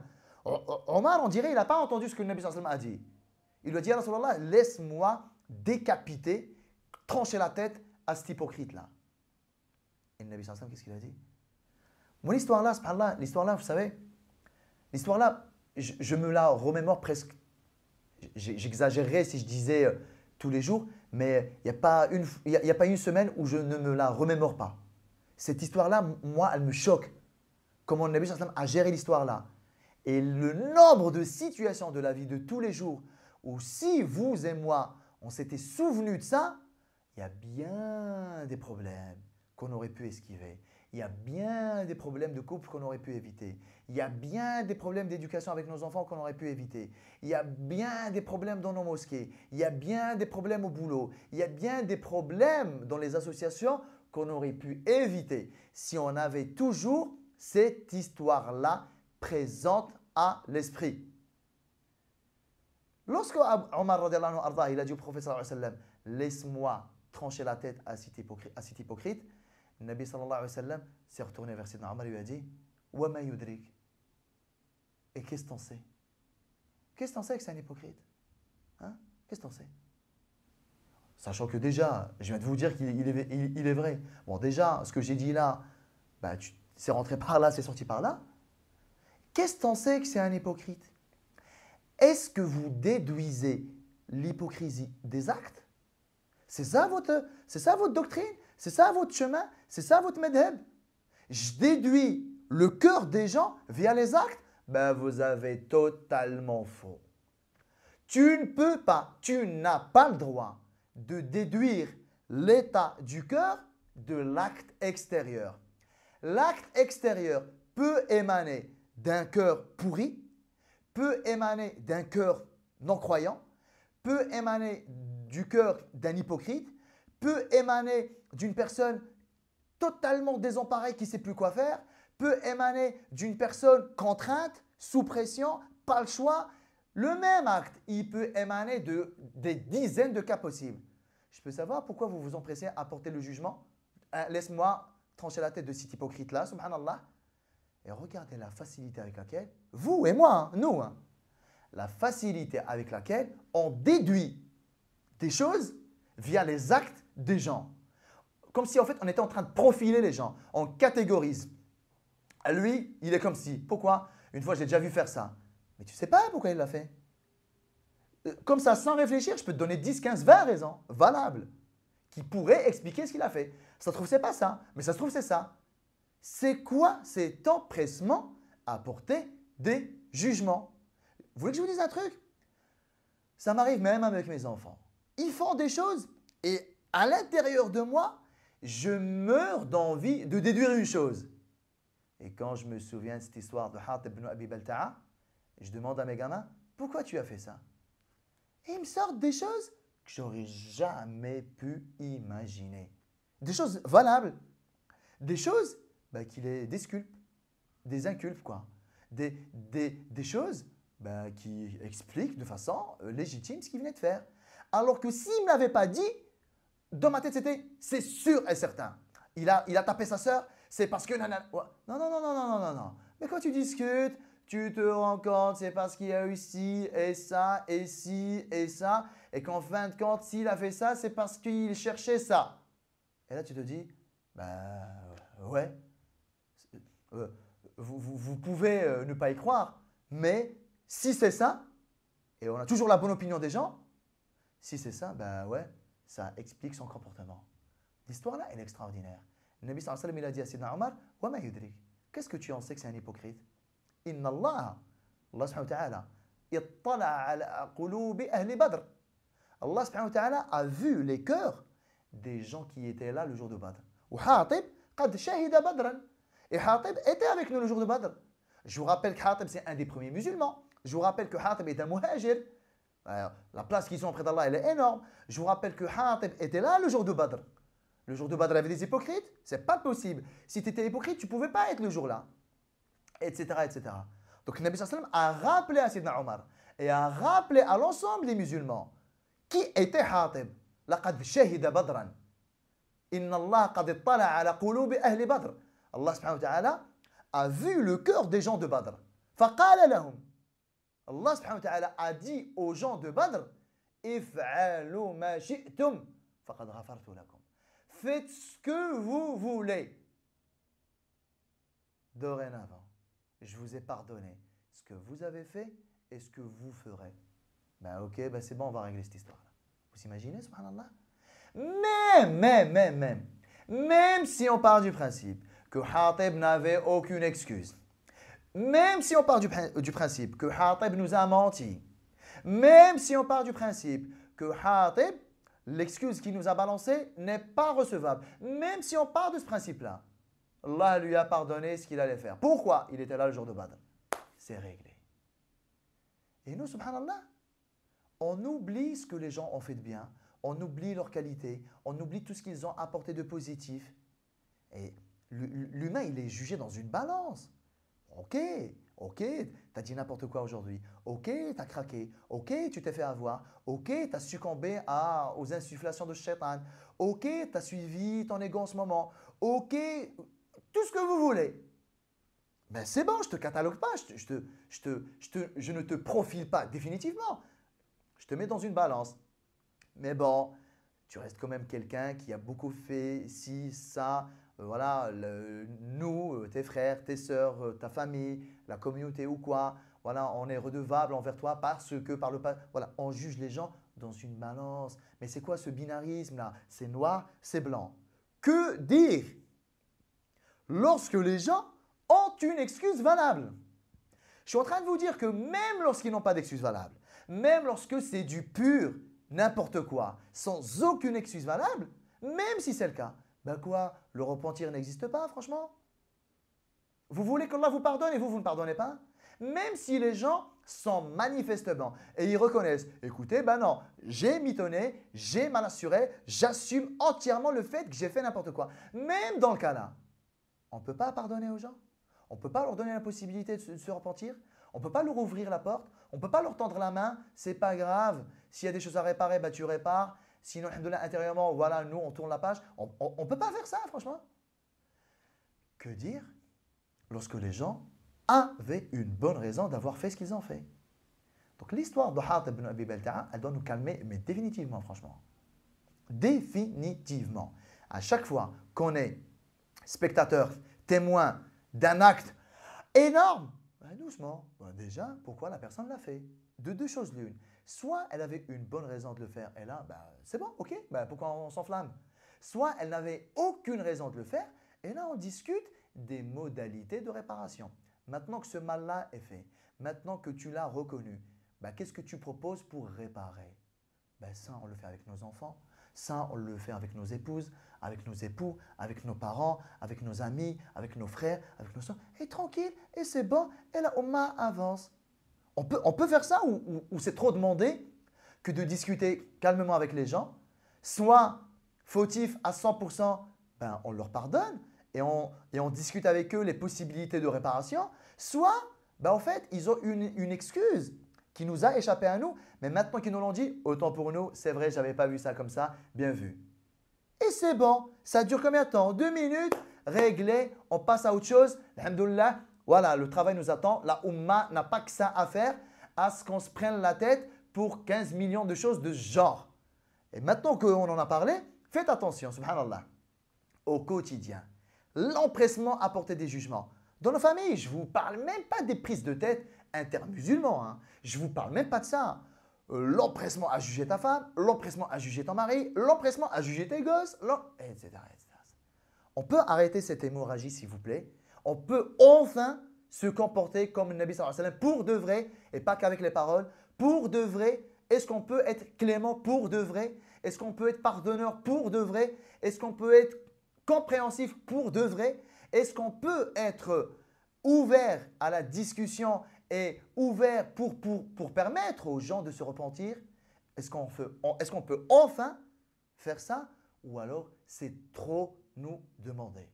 Omar, on dirait, il n'a pas entendu ce que le Nabi sallallahu a dit. Il lui a dit à Rasulallah, laisse-moi décapiter trancher la tête à cet hypocrite-là. Et le Nabi qu'est-ce qu'il a dit Mon histoire-là, l'histoire-là, vous savez, l'histoire-là, je, me la remémore presque. J'exagérerais si je disais euh, tous les jours, mais il n'y a, pas une, pas une semaine où je ne me la remémore pas. Cette histoire-là, moi, elle me choque. Comment le Nabi a géré l'histoire-là. Et le nombre de situations de la vie de tous les jours où si vous et moi, on s'était souvenu de ça, il y a bien des problèmes qu'on aurait pu esquiver. Il y a bien des problèmes de couple qu'on aurait pu éviter. Il y a bien des problèmes d'éducation avec nos enfants qu'on aurait pu éviter. Il y a bien des problèmes dans nos mosquées. Il y a bien des problèmes au boulot. Il y a bien des problèmes dans les associations qu'on aurait pu éviter si on avait toujours cette histoire-là présente à l'esprit. Lorsque Omar il a dit au professeur laisse-moi trancher la tête à cet hypocrite, à cet Nabi sallallahu alayhi wa s'est retourné vers Sidna Omar et lui a dit Wa yudrik Et qu'est-ce que sait Qu'est-ce que t'en sais que c'est un hypocrite Hein Qu'est-ce que sait Sachant que déjà, je viens de vous dire qu'il est, vrai. Bon, déjà, ce que j'ai dit là, bah, c'est rentré par là, c'est sorti par là. Qu'est-ce que t'en sais que c'est un hypocrite Est-ce que vous déduisez l'hypocrisie des actes c'est ça votre, c'est ça votre doctrine, c'est ça votre chemin, c'est ça votre medheb. Je déduis le cœur des gens via les actes. Ben vous avez totalement faux. Tu ne peux pas, tu n'as pas le droit de déduire l'état du cœur de l'acte extérieur. L'acte extérieur peut émaner d'un cœur pourri, peut émaner d'un cœur non croyant, peut émaner du cœur d'un hypocrite peut émaner d'une personne totalement désemparée qui ne sait plus quoi faire, peut émaner d'une personne contrainte, sous pression, pas le choix. Le même acte, il peut émaner de, des dizaines de cas possibles. Je peux savoir pourquoi vous vous empressez à porter le jugement euh, Laisse-moi trancher la tête de cet hypocrite-là, subhanallah. Et regardez la facilité avec laquelle, vous et moi, hein, nous, hein, la facilité avec laquelle on déduit des choses via les actes des gens. Comme si en fait on était en train de profiler les gens, on catégorise. Lui, il est comme si. Pourquoi Une fois, j'ai déjà vu faire ça. Mais tu sais pas pourquoi il l'a fait. Euh, comme ça, sans réfléchir, je peux te donner 10, 15, 20 raisons valables qui pourraient expliquer ce qu'il a fait. Ça se trouve, c'est pas ça, mais ça se trouve, c'est ça. C'est quoi cet empressement à porter des jugements Vous voulez que je vous dise un truc Ça m'arrive même avec mes enfants ils font des choses et à l'intérieur de moi, je meurs d'envie de déduire une chose. Et quand je me souviens de cette histoire de Hart ibn Abi Balta'a, je demande à mes gamins Pourquoi tu as fait ça Et ils me sortent des choses que j'aurais jamais pu imaginer. Des choses valables. Des choses bah, qui les disculpent, des inculpes, quoi. Des, choses bah, qui expliquent de façon euh, légitime ce qu'il venait de faire. Alors que s'il ne me pas dit, dans ma tête, c'était c'est sûr et certain. Il a, il a tapé sa sœur, c'est parce que. Non, non, non, non, non, non, non. Mais quand tu discutes, tu te rends compte, c'est parce qu'il y a eu ci et ça et ci et ça. Et qu'en fin de compte, s'il a fait ça, c'est parce qu'il cherchait ça. Et là, tu te dis, ben bah, ouais, euh, vous, vous, pouvez euh, ne pas y croire, mais si c'est ça, et on a toujours la bonne opinion des gens, si c'est ça, ben ouais, ça explique son comportement. L'histoire-là, est extraordinaire. Le Nabi sallallahu alayhi wa sallam, il a dit à Sidna Omar, « Wa ma yudrik » Qu'est-ce que tu en sais que c'est un hypocrite Inna Allah, Allah subhanahu wa ta'ala, ittala ala qulubi ahli badr. Allah subhanahu wa ta'ala a vu les cœurs des gens qui étaient là le jour de Badr. Ou Hatib, qad shahida badran. Et Hatib était avec nous le jour de Badr. Je vous rappelle que Hatib, c'est un des premiers musulmans. Je vous rappelle que Hatib est un muhajir la place qu'ils ont auprès d'Allah, elle est énorme. Je vous rappelle que Hatib était là le jour de Badr. Le jour de Badr, il y avait des hypocrites. C'est pas possible. Si tu étais hypocrite, tu pouvais pas être le jour-là. Etc. etc. Donc, le Nabi sallam a rappelé à Sidna Omar et a rappelé à l'ensemble des musulmans qui était Hatib. لقد شهد بدرا إن الله قد اطلع على قلوب أهل بدر الله سبحانه a vu le cœur des gens de Badr فقال lahum. Allah a dit aux gens de Badr Faites ce que vous voulez. Dorénavant, je vous ai pardonné ce que vous avez fait et ce que vous ferez. Ben ok, ben c'est bon, on va régler cette histoire-là. Vous imaginez, subhanallah Même, même, même, même. Même si on part du principe que Hatib n'avait aucune excuse. Même si on part euh, du, principe que Hatib nous a menti, même si on part du principe que Hatib, l'excuse qu'il nous a balancée, n'est pas recevable, même si on part de ce principe-là, Allah lui a pardonné ce qu'il allait faire. Pourquoi Il était là le jour de Badr. C'est réglé. Et nous, subhanallah, on oublie ce que les gens ont fait de bien, on oublie leurs qualités, on oublie tout ce qu'ils ont apporté de positif. Et l'humain, il est jugé dans une balance. Ok, ok, t'as dit n'importe quoi aujourd'hui. Ok, t'as craqué. Ok, tu t'es fait avoir. Ok, t'as succombé à, aux insufflations de Shaitan. Ok, t'as suivi ton ego en ce moment. Ok, tout ce que vous voulez. Mais ben, c'est bon, je te catalogue pas, je, je, te, je, je ne te profile pas définitivement. Je te mets dans une balance. Mais bon, tu restes quand même quelqu'un qui a beaucoup fait ci, ça, euh, voilà, nous, euh, tes frères, tes sœurs, euh, ta famille, la communauté ou quoi, voilà, on est redevable envers toi parce que par le voilà, on juge les gens dans une balance. Mais c'est quoi ce binarisme-là C'est noir, c'est blanc. Que dire lorsque les gens ont une excuse valable Je suis en train de vous dire que même lorsqu'ils n'ont pas d'excuse valable, même lorsque c'est du pur n'importe quoi, sans aucune excuse valable, même si c'est le cas, ben quoi Le repentir n'existe pas, franchement Vous voulez qu'Allah vous pardonne et vous, vous ne pardonnez pas Même si les gens sont manifestement et ils reconnaissent, écoutez, ben non, j'ai mitonné, j'ai mal assuré, j'assume entièrement le fait que j'ai fait n'importe quoi. Même dans le cas-là, on ne peut pas pardonner aux gens. On ne peut pas leur donner la possibilité de se, repentir. On ne peut pas leur ouvrir la porte. On ne peut pas leur tendre la main. C'est pas grave. S'il y a des choses à réparer, ben tu répares. Sinon, intérieurement, voilà, nous, on tourne la page. On ne peut pas faire ça, franchement. Que dire lorsque les gens avaient une bonne raison d'avoir fait ce qu'ils ont fait Donc l'histoire de ibn Abi Belta'a, elle doit nous calmer, mais définitivement, franchement. Définitivement. À chaque fois qu'on est spectateur, témoin d'un acte énorme, ben, doucement, ben, déjà, pourquoi la personne l'a fait De deux choses l'une. Soit elle avait une bonne raison de le faire, et là, bah, c'est bon, ok, bah, pourquoi on s'enflamme Soit elle n'avait aucune raison de le faire, et là, on discute des modalités de réparation. Maintenant que ce mal-là est fait, maintenant que tu l'as reconnu, bah, qu'est-ce que tu proposes pour réparer ça, on le fait avec nos enfants, ça, on le fait avec nos épouses, avec nos époux, avec nos parents, avec nos amis, avec nos frères, avec nos soeurs. Et tranquille, et c'est bon, et là, on avance. On peut, faire ça ou, c'est trop demandé que de discuter calmement avec les gens, soit fautif à 100%, ben, on leur pardonne et on, discute avec eux les possibilités de réparation, soit ben, en fait, ils ont une, excuse qui nous a échappé à nous, mais maintenant qu'ils nous l'ont dit, autant pour nous, c'est vrai, j'avais pas vu ça comme ça, bien vu. Et c'est bon, ça dure combien de temps Deux minutes, réglé, on passe à autre chose, alhamdoulilah, voilà, le travail nous attend. La Ummah n'a pas que ça à faire, à ce qu'on se prenne la tête pour 15 millions de choses de ce genre. Et maintenant qu'on en a parlé, faites attention, subhanallah, au quotidien. L'empressement à porter des jugements. Dans nos familles, je ne vous parle même pas des prises de tête intermusulmans. Hein. Je ne vous parle même pas de ça. Euh, l'empressement à juger ta femme, l'empressement à juger ton mari, l'empressement à juger tes gosses, etc., etc. On peut arrêter cette hémorragie, s'il vous plaît on peut enfin se comporter comme le Nabi sallallahu alayhi wa sallam pour de vrai et pas qu'avec les paroles. Pour de vrai, est-ce qu'on peut être clément pour de vrai Est-ce qu'on peut être pardonneur pour de vrai Est-ce qu'on peut être compréhensif pour de vrai Est-ce qu'on peut être ouvert à la discussion et ouvert pour, permettre aux gens de se repentir Est-ce qu'on peut enfin faire ça Ou alors c'est trop nous demander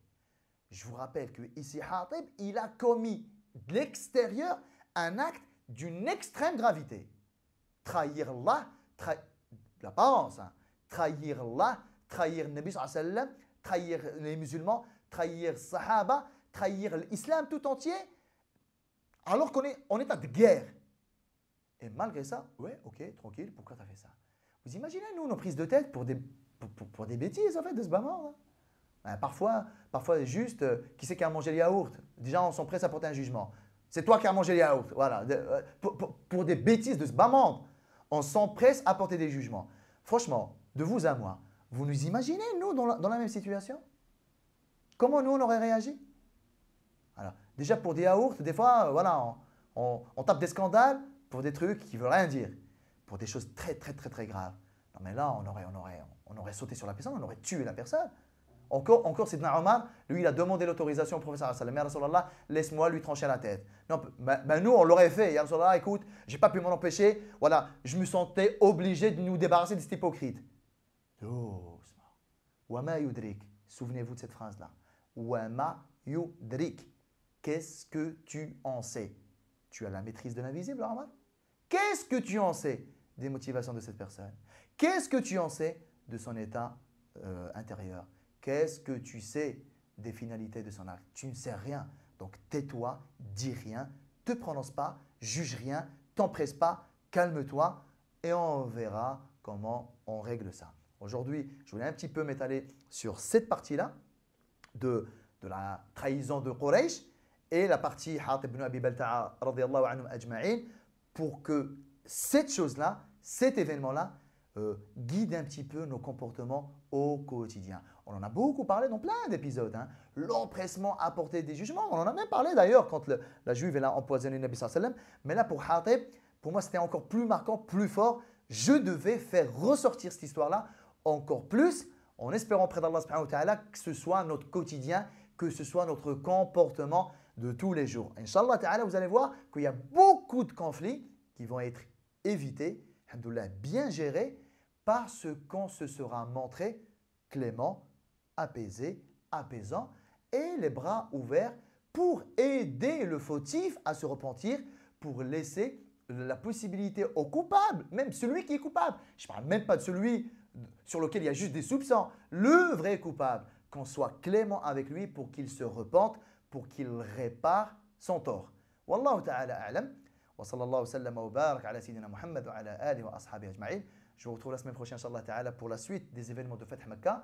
je vous rappelle que ici, Hatib, il a commis de l'extérieur un acte d'une extrême gravité. Trahir Allah, trahir l'apparence, hein. trahir Allah, trahir Nabi sallam, trahir les musulmans, trahir Sahaba, trahir l'islam tout entier, alors qu'on est en état de guerre. Et malgré ça, ouais, ok, tranquille, pourquoi as fait ça Vous imaginez, nous, nos prises de tête pour des, pour, des bêtises, en fait, de ce bâtard Hein, parfois, parfois juste, euh, qui c'est qui a mangé le yaourt Déjà, on sont prêts à porter un jugement. C'est toi qui as mangé le yaourt. Voilà. Euh, pour, des bêtises de ce bas on on s'empresse à porter des jugements. Franchement, de vous à moi, vous nous imaginez, nous, dans la, dans la même situation Comment nous, on aurait réagi Alors, déjà pour des yaourts, des fois, euh, voilà, on, tape des scandales pour des trucs qui ne veulent rien dire, pour des choses très, très, très, très graves. Non, mais là, on aurait, on aurait, on aurait sauté sur la personne, on aurait tué la personne. Encore, encore Ibn Omar, lui, il a demandé l'autorisation au professeur sallam, Rasulallah, laisse-moi lui trancher la tête. Non, ben, nous, on l'aurait fait. Ya Rasulallah, écoute, j'ai pas pu m'en empêcher. Voilà, je me sentais obligé de nous débarrasser de cet hypocrite. Doucement. Wama yudrik. Souvenez-vous de cette phrase-là. Wama yudrik. Qu'est-ce que tu en sais Tu as la maîtrise de l'invisible, Omar Qu'est-ce que tu en sais des motivations de cette personne Qu'est-ce que tu en sais de son état euh, intérieur Qu'est-ce que tu sais des finalités de son acte Tu ne sais rien. Donc tais-toi, dis rien, te prononce pas, juge rien, t'empresse pas, calme-toi et on verra comment on règle ça. Aujourd'hui, je voulais un petit peu m'étaler sur cette partie-là de, la trahison de Quraysh et la partie Hatib ibn Abi Balta'a pour que cette chose-là, cet événement-là, euh, guide un petit peu nos comportements au quotidien. On en a beaucoup parlé dans plein d'épisodes. Hein. L'empressement à porter des jugements. On en a même parlé d'ailleurs quand la juive elle a empoisonné Nabi sallam. Mais là, pour Hatib, pour moi, c'était encore plus marquant, plus fort. Je devais faire ressortir cette histoire-là encore plus en espérant près d'Allah que ce soit notre quotidien, que ce soit notre comportement de tous les jours. Inch'Allah ta'ala, vous allez voir qu'il y a beaucoup de conflits qui vont être évités, bien gérés, parce qu'on se sera montré clément apaisé, apaisant, et les bras ouverts pour aider le fautif à se repentir, pour laisser la possibilité au coupable, même celui qui est coupable. Je ne parle même pas de celui sur lequel il y a juste des soupçons. Le vrai coupable, qu'on soit clément avec lui pour qu'il se repente, pour qu'il répare son tort. Wallahu ta'ala a'lam. Wa sallallahu sallam wa barak ala Sayyidina Muhammad wa ala alihi wa Je vous retrouve la semaine prochaine, Inch'Allah ta'ala, pour la suite des événements de Fath Makkah.